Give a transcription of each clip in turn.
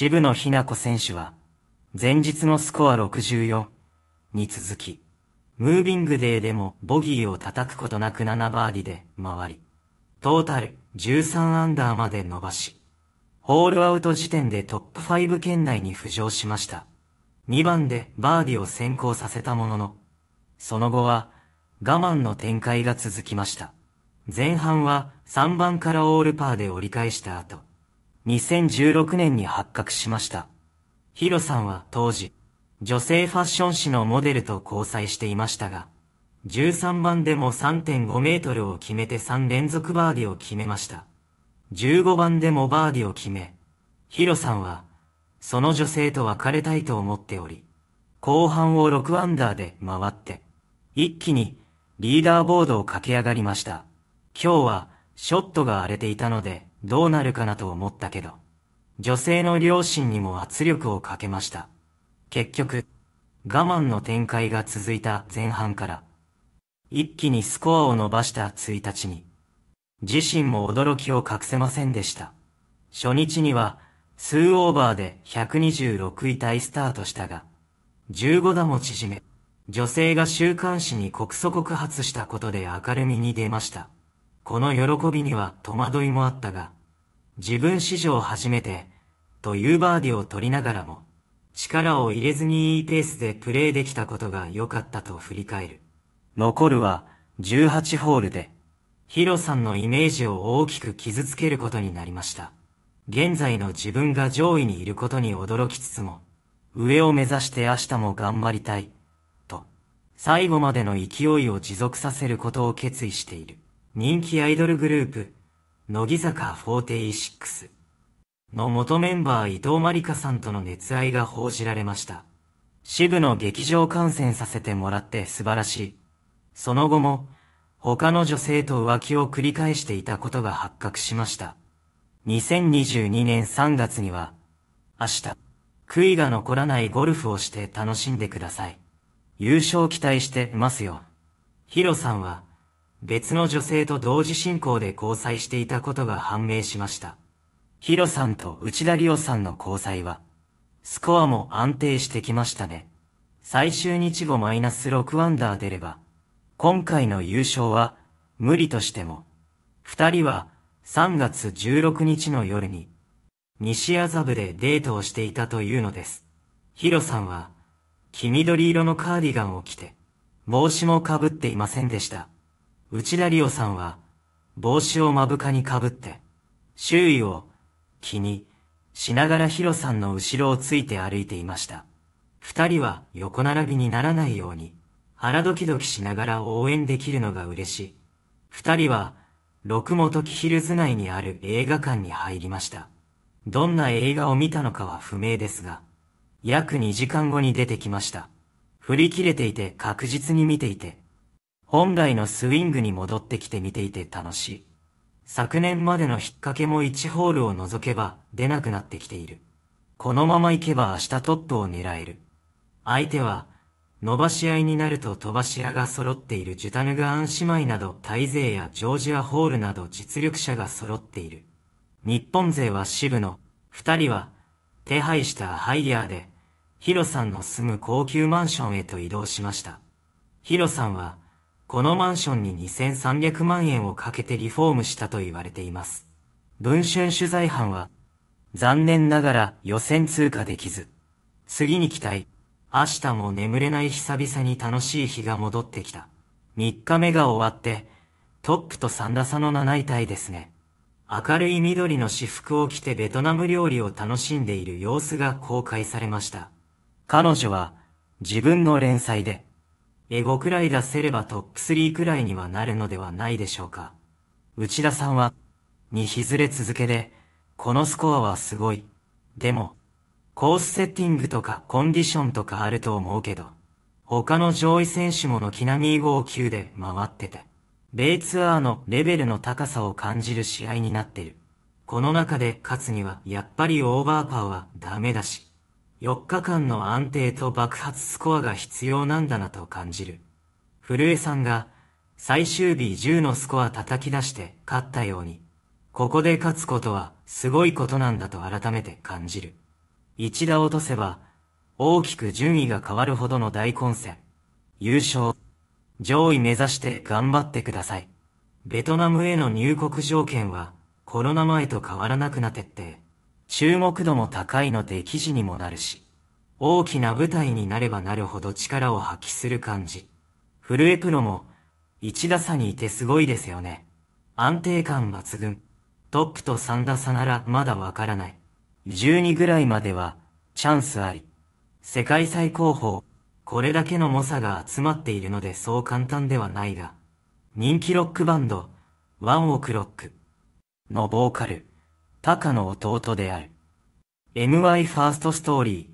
渋野日向子選手は、前日のスコア64に続き、ムービングデーでもボギーを叩くことなく7バーディで回り、トータル13アンダーまで伸ばし、ホールアウト時点でトップ5圏内に浮上しました。2番でバーディを先行させたものの、その後は我慢の展開が続きました。前半は3番からオールパーで折り返した後、2016年に発覚しました。ヒロさんは当時、女性ファッション誌のモデルと交際していましたが、13番でも3.5メートルを決めて3連続バーディを決めました。15番でもバーディを決め、ヒロさんは、その女性と別れたいと思っており、後半を6アンダーで回って、一気にリーダーボードを駆け上がりました。今日はショットが荒れていたので、どうなるかなと思ったけど、女性の両親にも圧力をかけました。結局、我慢の展開が続いた前半から、一気にスコアを伸ばした1日に、自身も驚きを隠せませんでした。初日には、数オーバーで126位タイスタートしたが、15打も縮め、女性が週刊誌に告訴告発したことで明るみに出ました。この喜びには戸惑いもあったが、自分史上初めて、というバーディを取りながらも、力を入れずにいいペースでプレーできたことが良かったと振り返る。残るは、18ホールで、ヒロさんのイメージを大きく傷つけることになりました。現在の自分が上位にいることに驚きつつも、上を目指して明日も頑張りたい、と、最後までの勢いを持続させることを決意している。人気アイドルグループ、乃木坂46の元メンバー伊藤まりかさんとの熱愛が報じられました。支部の劇場観戦させてもらって素晴らしい。その後も、他の女性と浮気を繰り返していたことが発覚しました。2022年3月には、明日、悔いが残らないゴルフをして楽しんでください。優勝期待してますよ。ヒロさんは、別の女性と同時進行で交際していたことが判明しました。ヒロさんと内田理央さんの交際は、スコアも安定してきましたね。最終日後マイナス6アンダー出れば、今回の優勝は、無理としても、二人は、3月16日の夜に、西麻布でデートをしていたというのです。ヒロさんは、黄緑色のカーディガンを着て、帽子もかぶっていませんでした。内田理央さんは、帽子を目深にかぶって、周囲を気にしながらヒロさんの後ろをついて歩いていました。二人は横並びにならないように、腹ドキドキしながら応援できるのが嬉しい。二人は、六本木ヒルズ内にある映画館に入りました。どんな映画を見たのかは不明ですが、約2時間後に出てきました。振り切れていて確実に見ていて、本来のスイングに戻ってきて見ていて楽しい。昨年までの引っ掛けも1ホールを除けば出なくなってきている。このまま行けば明日トップを狙える。相手は、伸ばし合いになると飛ばし屋が揃っているジュタヌガアン姉妹などタイ勢やジョージアホールなど実力者が揃っている。日本勢は渋野、二人は手配したハイヤーで、ヒロさんの住む高級マンションへと移動しました。ヒロさんはこのマンションに2300万円をかけてリフォームしたと言われています。文春取材班は、残念ながら予選通過できず、次に期待、明日も眠れない久々に楽しい日が戻ってきた。3日目が終わって、トップと3打差の7位タイですね。明るい緑の私服を着てベトナム料理を楽しんでいる様子が公開されました。彼女は自分の連載でエゴくらい出せればトップ3くらいにはなるのではないでしょうか。内田さんは、にひずれ続けで、このスコアはすごい。でも、コースセッティングとかコンディションとかあると思うけど、他の上位選手も軒並み59で回ってて、米ツアーのレベルの高さを感じる試合になってる。この中で勝つにはやっぱりオーバーパーはダメだし、4日間の安定と爆発スコアが必要なんだなと感じる。古江さんが最終日10のスコア叩き出して勝ったように、ここで勝つことはすごいことなんだと改めて感じる。一打落とせば大きく順位が変わるほどの大混戦。優勝。上位目指して頑張ってください。ベトナムへの入国条件はコロナ前と変わらなくなってって、注目度も高いので記事にもなるし、大きな舞台になればなるほど力を発揮する感じ。古江プロも、1打差にいてすごいですよね。安定感抜群。トップと3打差ならまだわからない。12ぐらいまでは、チャンスあり。世界最高峰、これだけの猛者が集まっているのでそう簡単ではないが、人気ロックバンド、ワンオクロックのボーカル、タカの弟である。MY ファーストストーリ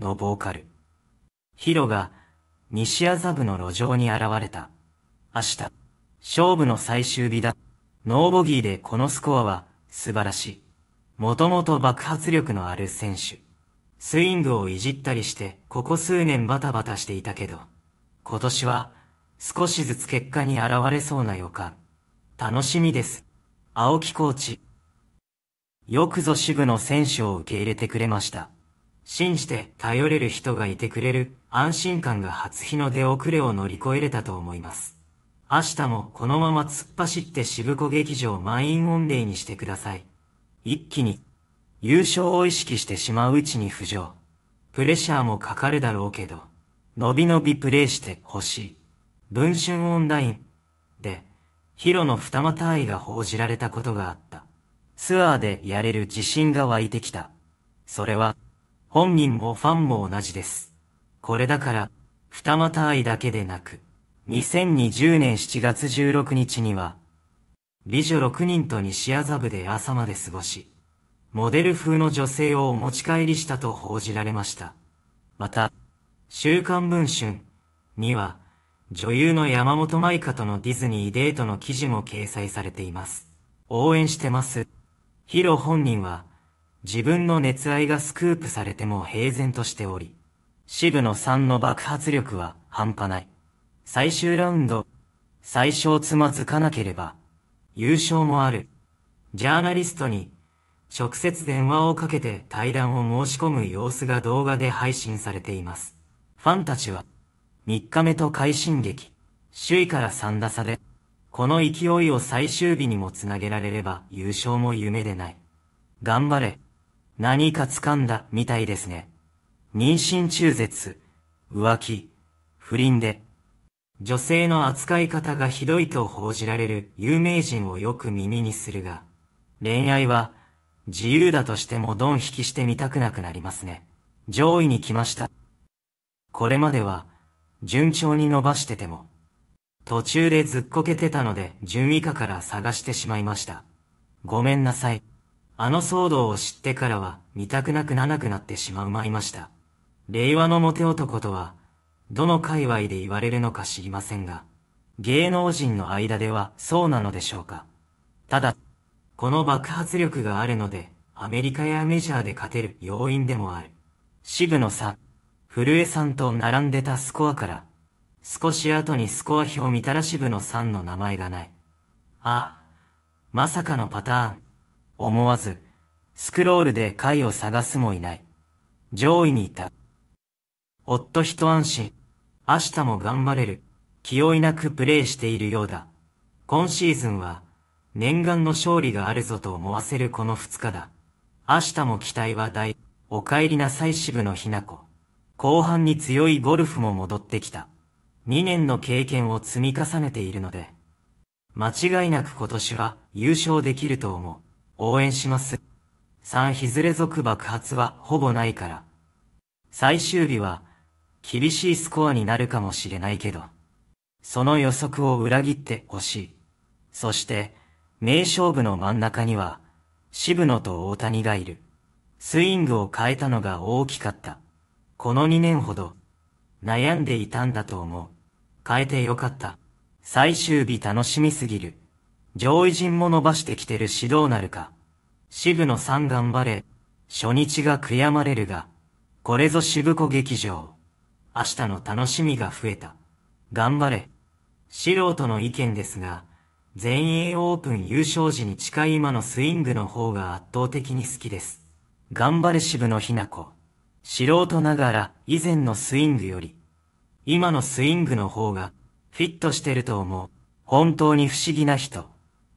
ーのボーカル。ヒロが西麻布の路上に現れた。明日、勝負の最終日だ。ノーボギーでこのスコアは素晴らしい。もともと爆発力のある選手。スイングをいじったりして、ここ数年バタバタしていたけど、今年は少しずつ結果に現れそうな予感。楽しみです。青木コーチ。よくぞ支部の選手を受け入れてくれました。信じて頼れる人がいてくれる安心感が初日の出遅れを乗り越えれたと思います。明日もこのまま突っ走って渋子劇場満員御礼にしてください。一気に、優勝を意識してしまううちに浮上。プレッシャーもかかるだろうけど、のびのびプレイしてほしい。文春オンラインで、ヒロの二股愛が報じられたことがあった。ツアーでやれる自信が湧いてきた。それは、本人もファンも同じです。これだから、二股愛だけでなく、2020年7月16日には、美女6人と西麻布で朝まで過ごし、モデル風の女性をお持ち帰りしたと報じられました。また、週刊文春には、女優の山本舞香とのディズニーデートの記事も掲載されています。応援してます。ヒロ本人は、自分の熱愛がスクープされても平然としており、支部の3の爆発力は半端ない。最終ラウンド、最小つまずかなければ、優勝もある。ジャーナリストに、直接電話をかけて対談を申し込む様子が動画で配信されています。ファンたちは、3日目と快進撃、首位から3打差で、この勢いを最終日にもつなげられれば優勝も夢でない。頑張れ。何か掴んだみたいですね。妊娠中絶、浮気、不倫で、女性の扱い方がひどいと報じられる有名人をよく耳にするが、恋愛は自由だとしてもドン引きしてみたくなくなりますね。上位に来ました。これまでは順調に伸ばしてても、途中でずっこけてたので、順位下から探してしまいました。ごめんなさい。あの騒動を知ってからは、見たくなくななくなってしまうまいました。令和のモテ男とは、どの界隈で言われるのか知りませんが、芸能人の間ではそうなのでしょうか。ただ、この爆発力があるので、アメリカやメジャーで勝てる要因でもある。渋野さん、古江さんと並んでたスコアから、少し後にスコア表みたらし部の3の名前がない。あ、まさかのパターン。思わず、スクロールで回を探すもいない。上位にいた。おっと一安心。明日も頑張れる。気負いなくプレーしているようだ。今シーズンは、念願の勝利があるぞと思わせるこの2日だ。明日も期待は大。お帰りなさい支部のひな子。後半に強いゴルフも戻ってきた。2年の経験を積み重ねているので、間違いなく今年は優勝できると思う。応援します。3日ずれ続爆発はほぼないから。最終日は厳しいスコアになるかもしれないけど、その予測を裏切ってほしい。そして、名勝負の真ん中には、渋野と大谷がいる。スイングを変えたのが大きかった。この2年ほど、悩んでいたんだと思う。変えてよかった。最終日楽しみすぎる。上位陣も伸ばしてきてるしどうなるか。渋野さん頑張れ。初日が悔やまれるが、これぞ渋子劇場。明日の楽しみが増えた。頑張れ。素人の意見ですが、全英オープン優勝時に近い今のスイングの方が圧倒的に好きです。頑張れ渋野ひな子。素人ながら以前のスイングより、今のスイングの方が、フィットしてると思う。本当に不思議な人。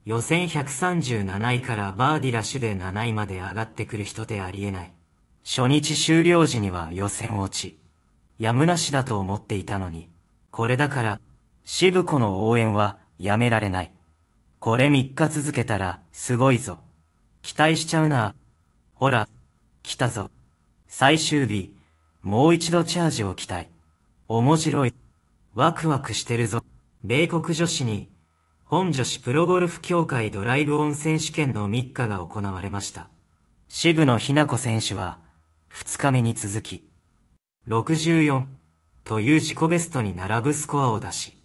予選137位からバーディラッシュで7位まで上がってくる人でありえない。初日終了時には予選落ち。やむなしだと思っていたのに。これだから、渋子の応援はやめられない。これ3日続けたら、すごいぞ。期待しちゃうな。ほら、来たぞ。最終日、もう一度チャージを期待。面白い。ワクワクしてるぞ。米国女子に、本女子プロゴルフ協会ドライブオン選手権の3日が行われました。渋野日な子選手は、2日目に続き、64という自己ベストに並ぶスコアを出し、